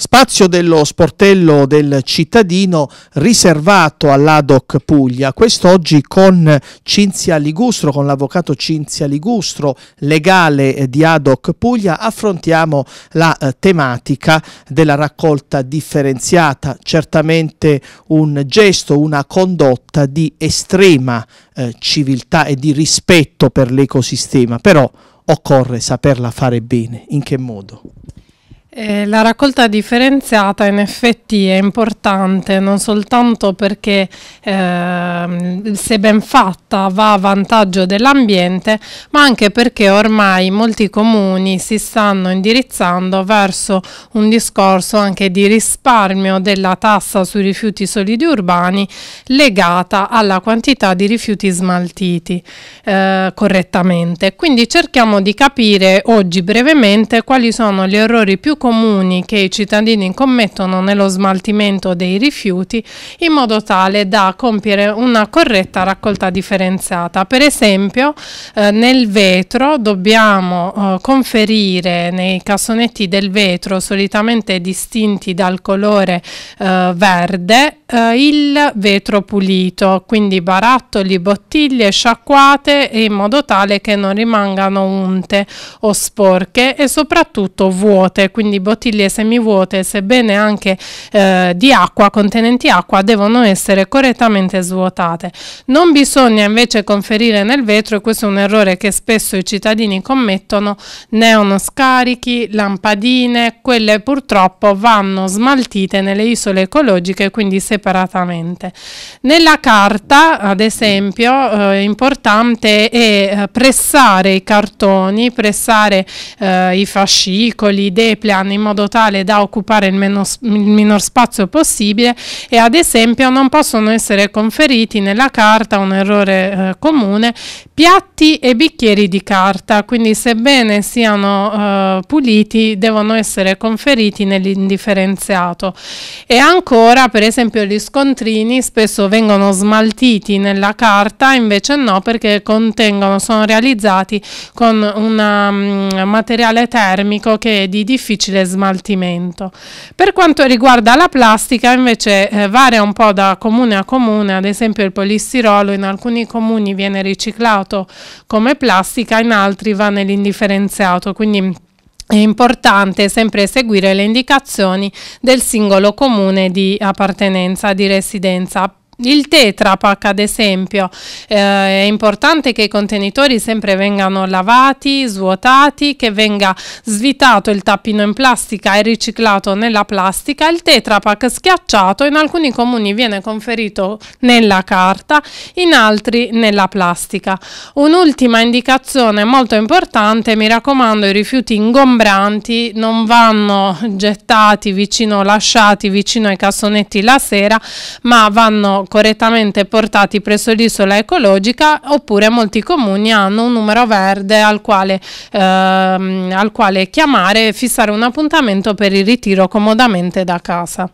Spazio dello sportello del cittadino riservato all'ADOC Puglia. Quest'oggi con Cinzia Ligustro, con l'avvocato Cinzia Ligustro, legale di ADOC Puglia, affrontiamo la eh, tematica della raccolta differenziata. Certamente un gesto, una condotta di estrema eh, civiltà e di rispetto per l'ecosistema, però occorre saperla fare bene. In che modo? Eh, la raccolta differenziata in effetti è importante non soltanto perché eh, se ben fatta va a vantaggio dell'ambiente, ma anche perché ormai molti comuni si stanno indirizzando verso un discorso anche di risparmio della tassa sui rifiuti solidi urbani legata alla quantità di rifiuti smaltiti eh, correttamente. Quindi cerchiamo di capire oggi brevemente quali sono gli errori più comuni che i cittadini commettono nello smaltimento dei rifiuti in modo tale da compiere una corretta raccolta differenziata. Per esempio eh, nel vetro dobbiamo eh, conferire nei cassonetti del vetro solitamente distinti dal colore eh, verde eh, il vetro pulito, quindi barattoli, bottiglie sciacquate in modo tale che non rimangano unte o sporche e soprattutto vuote, quindi quindi bottiglie semivuote, sebbene anche eh, di acqua, contenenti acqua, devono essere correttamente svuotate. Non bisogna invece conferire nel vetro, e questo è un errore che spesso i cittadini commettono, neon scarichi, lampadine, quelle purtroppo vanno smaltite nelle isole ecologiche, quindi separatamente. Nella carta, ad esempio, eh, importante è eh, pressare i cartoni, pressare eh, i fascicoli, i deplia, anni in modo tale da occupare il, meno, il minor spazio possibile e ad esempio non possono essere conferiti nella carta, un errore eh, comune, piatti e bicchieri di carta, quindi sebbene siano eh, puliti devono essere conferiti nell'indifferenziato. E ancora per esempio gli scontrini spesso vengono smaltiti nella carta, invece no perché contengono, sono realizzati con un um, mm, materiale termico che è di difficile facile smaltimento. Per quanto riguarda la plastica invece eh, varia un po' da comune a comune, ad esempio il polistirolo in alcuni comuni viene riciclato come plastica, in altri va nell'indifferenziato, quindi è importante sempre seguire le indicazioni del singolo comune di appartenenza, di residenza. Il Tetrapack ad esempio, eh, è importante che i contenitori sempre vengano lavati, svuotati, che venga svitato il tappino in plastica e riciclato nella plastica, il Tetrapack schiacciato in alcuni comuni viene conferito nella carta, in altri nella plastica. Un'ultima indicazione molto importante, mi raccomando i rifiuti ingombranti non vanno gettati vicino, lasciati vicino ai cassonetti la sera, ma vanno correttamente portati presso l'isola ecologica oppure molti comuni hanno un numero verde al quale, ehm, al quale chiamare e fissare un appuntamento per il ritiro comodamente da casa.